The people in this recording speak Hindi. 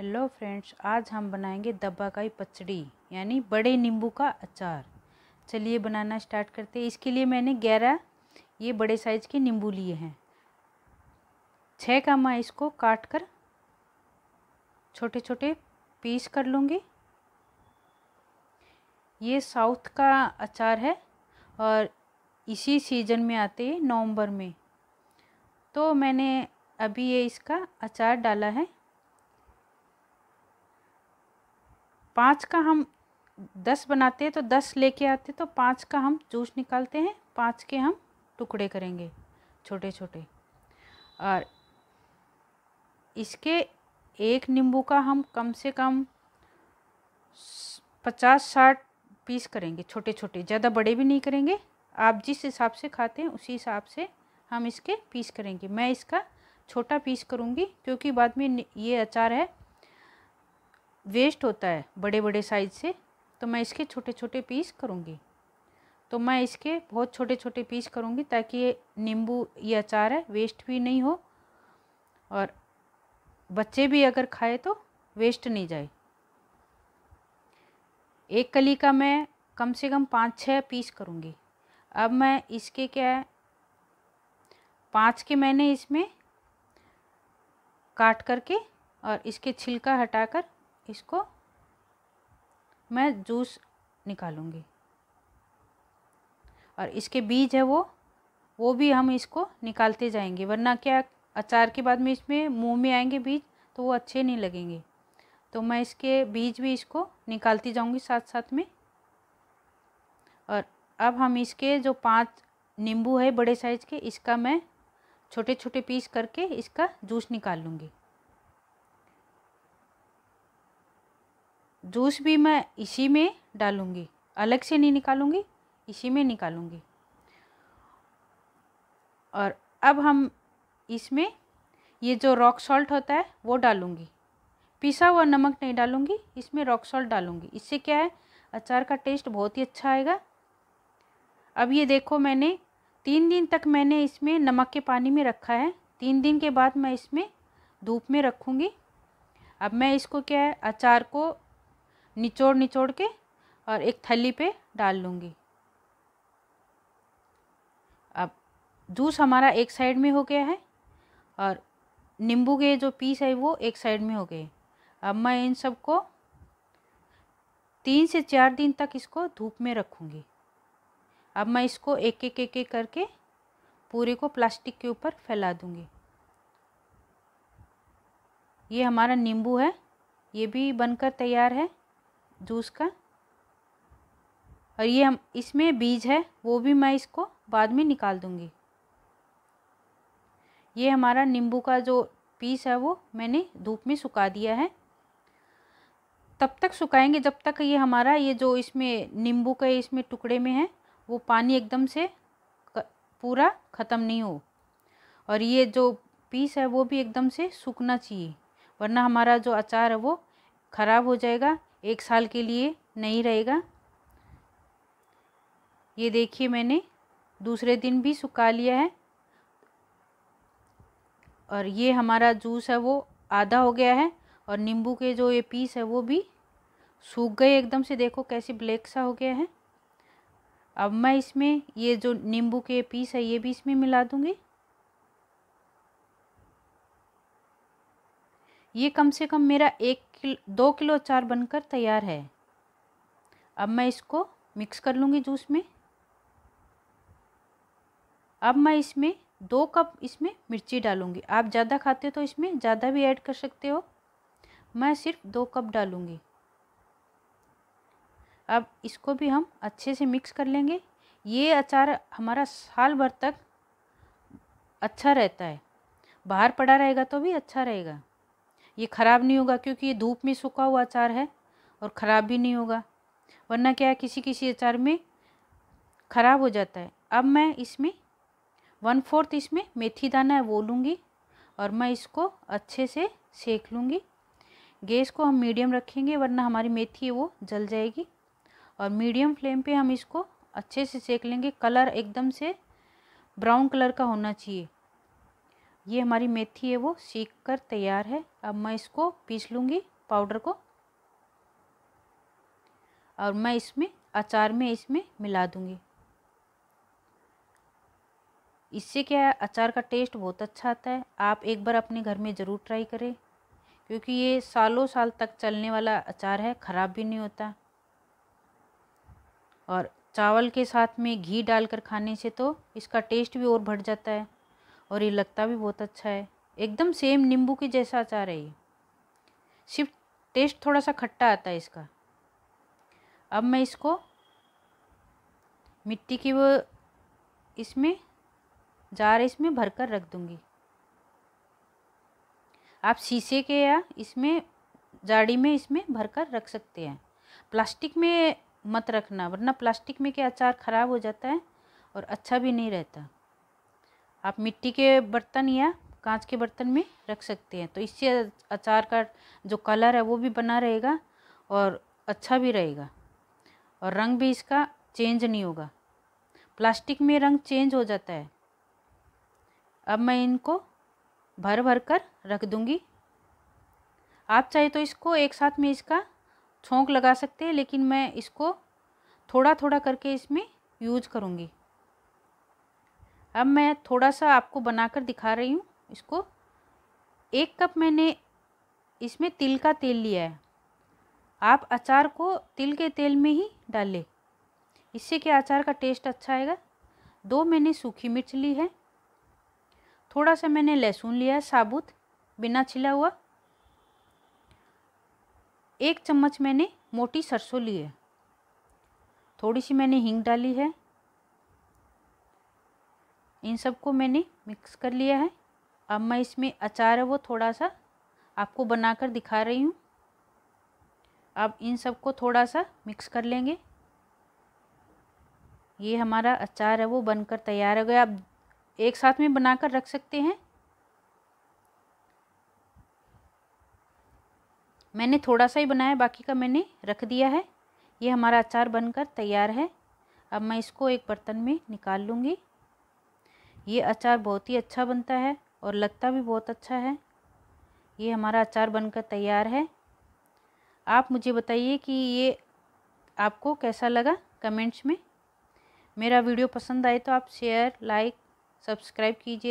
हेलो फ्रेंड्स आज हम बनाएंगे दबाकाई पचड़ी यानी बड़े नींबू का अचार चलिए बनाना स्टार्ट करते हैं इसके लिए मैंने ग्यारह ये बड़े साइज़ के नींबू लिए हैं छः का मैं इसको काट कर छोटे छोटे पीस कर लूँगी ये साउथ का अचार है और इसी सीज़न में आते हैं नवंबर में तो मैंने अभी ये इसका अचार डाला है पाँच का हम दस बनाते हैं तो दस लेके आते तो पाँच का हम जूस निकालते हैं पाँच के हम टुकड़े करेंगे छोटे छोटे और इसके एक नींबू का हम कम से कम पचास साठ पीस करेंगे छोटे छोटे ज़्यादा बड़े भी नहीं करेंगे आप जिस हिसाब से खाते हैं उसी हिसाब से हम इसके पीस करेंगे मैं इसका छोटा पीस करूँगी क्योंकि बाद में ये अचार है वेस्ट होता है बड़े बड़े साइज से तो मैं इसके छोटे छोटे पीस करूँगी तो मैं इसके बहुत छोटे छोटे पीस करूँगी ताकि ये नींबू ये अचार है वेस्ट भी नहीं हो और बच्चे भी अगर खाए तो वेस्ट नहीं जाए एक कली का मैं कम से कम पाँच छः पीस करूँगी अब मैं इसके क्या है पाँच के मैंने इसमें काट करके और इसके छिलका हटाकर इसको मैं जूस निकालूंगी और इसके बीज है वो वो भी हम इसको निकालते जाएंगे वरना क्या अचार के बाद में इसमें मुंह में आएंगे बीज तो वो अच्छे नहीं लगेंगे तो मैं इसके बीज भी इसको निकालती जाऊंगी साथ साथ में और अब हम इसके जो पांच नींबू है बड़े साइज़ के इसका मैं छोटे छोटे पीस करके इसका जूस निकाल लूँगी जूस भी मैं इसी में डालूँगी अलग से नहीं निकालूँगी इसी में निकालूँगी और अब हम इसमें ये जो रॉक सॉल्ट होता है वो डालूँगी पिसा हुआ नमक नहीं डालूँगी इसमें रॉक सॉल्ट डालूँगी इससे क्या है अचार का टेस्ट बहुत ही अच्छा आएगा अब ये देखो मैंने तीन दिन तक मैंने इसमें नमक के पानी में रखा है तीन दिन के बाद मैं इसमें धूप में रखूँगी अब मैं इसको क्या है अचार को निचोड़ निचोड़ के और एक थली पे डाल लूँगी अब जूस हमारा एक साइड में हो गया है और नींबू के जो पीस है वो एक साइड में हो गए अब मैं इन सबको तीन से चार दिन तक इसको धूप में रखूँगी अब मैं इसको एक एक एक एक करके पूरे को प्लास्टिक के ऊपर फैला दूँगी ये हमारा नींबू है ये भी बनकर तैयार है जूस का और ये हम इसमें बीज है वो भी मैं इसको बाद में निकाल दूँगी ये हमारा नींबू का जो पीस है वो मैंने धूप में सुखा दिया है तब तक सुखाएंगे जब तक ये हमारा ये जो इसमें नींबू का इसमें टुकड़े में है वो पानी एकदम से पूरा ख़त्म नहीं हो और ये जो पीस है वो भी एकदम से सूखना चाहिए वरना हमारा जो अचार है वो ख़राब हो जाएगा एक साल के लिए नहीं रहेगा ये देखिए मैंने दूसरे दिन भी सुखा लिया है और ये हमारा जूस है वो आधा हो गया है और नींबू के जो ये पीस है वो भी सूख गए एकदम से देखो कैसे ब्लैक सा हो गया है अब मैं इसमें ये जो नींबू के पीस है ये भी इसमें मिला दूँगी ये कम से कम मेरा एक किलो दो किलो अचार बनकर तैयार है अब मैं इसको मिक्स कर लूँगी जूस में अब मैं इसमें दो कप इसमें मिर्ची डालूँगी आप ज़्यादा खाते हो तो इसमें ज़्यादा भी ऐड कर सकते हो मैं सिर्फ दो कप डालूँगी अब इसको भी हम अच्छे से मिक्स कर लेंगे ये अचार हमारा साल भर तक अच्छा रहता है बाहर पड़ा रहेगा तो भी अच्छा रहेगा ये ख़राब नहीं होगा क्योंकि ये धूप में सूखा हुआ अचार है और ख़राब भी नहीं होगा वरना क्या है किसी किसी अचार में ख़राब हो जाता है अब मैं इसमें वन फोर्थ इसमें मेथी दाना है वो लूँगी और मैं इसको अच्छे से सेक लूँगी गैस को हम मीडियम रखेंगे वरना हमारी मेथी है वो जल जाएगी और मीडियम फ्लेम पे हम इसको अच्छे से सेक लेंगे कलर एकदम से ब्राउन कलर का होना चाहिए ये हमारी मेथी है वो सीख कर तैयार है अब मैं इसको पीस लूँगी पाउडर को और मैं इसमें अचार में इसमें मिला दूँगी इससे क्या है अचार का टेस्ट बहुत अच्छा आता है आप एक बार अपने घर में ज़रूर ट्राई करें क्योंकि ये सालों साल तक चलने वाला अचार है ख़राब भी नहीं होता और चावल के साथ में घी डालकर खाने से तो इसका टेस्ट भी और बढ़ जाता है और ये लगता भी बहुत अच्छा है एकदम सेम नींबू के जैसा अचार है ये सिर्फ टेस्ट थोड़ा सा खट्टा आता है इसका अब मैं इसको मिट्टी की वो इसमें जार इसमें भर कर रख दूँगी आप शीशे के या इसमें जाड़ी में इसमें भर कर रख सकते हैं प्लास्टिक में मत रखना वरना प्लास्टिक में क्या अचार ख़राब हो जाता है और अच्छा भी नहीं रहता आप मिट्टी के बर्तन या कांच के बर्तन में रख सकते हैं तो इससे अचार का जो कलर है वो भी बना रहेगा और अच्छा भी रहेगा और रंग भी इसका चेंज नहीं होगा प्लास्टिक में रंग चेंज हो जाता है अब मैं इनको भर भर कर रख दूँगी आप चाहे तो इसको एक साथ में इसका छोंक लगा सकते हैं लेकिन मैं इसको थोड़ा थोड़ा करके इसमें यूज करूँगी अब मैं थोड़ा सा आपको बनाकर दिखा रही हूँ इसको एक कप मैंने इसमें तिल का तेल लिया है आप अचार को तिल के तेल में ही डालें इससे क्या अचार का टेस्ट अच्छा आएगा दो मैंने सूखी मिर्च ली है थोड़ा सा मैंने लहसुन लिया है साबुत बिना छिला हुआ एक चम्मच मैंने मोटी सरसों ली है थोड़ी सी मैंने हींग डाली है इन सबको मैंने मिक्स कर लिया है अब मैं इसमें अचार है वो थोड़ा सा आपको बनाकर दिखा रही हूँ अब इन सबको थोड़ा सा मिक्स कर लेंगे ये हमारा अचार है वो बनकर तैयार हो गया आप एक साथ में बनाकर रख सकते हैं मैंने थोड़ा सा ही बनाया बाकी का मैंने रख दिया है ये हमारा अचार बनकर तैयार है अब मैं इसको एक बर्तन में निकाल लूँगी ये अचार बहुत ही अच्छा बनता है और लगता भी बहुत अच्छा है ये हमारा अचार बनकर तैयार है आप मुझे बताइए कि ये आपको कैसा लगा कमेंट्स में मेरा वीडियो पसंद आए तो आप शेयर लाइक सब्सक्राइब कीजिए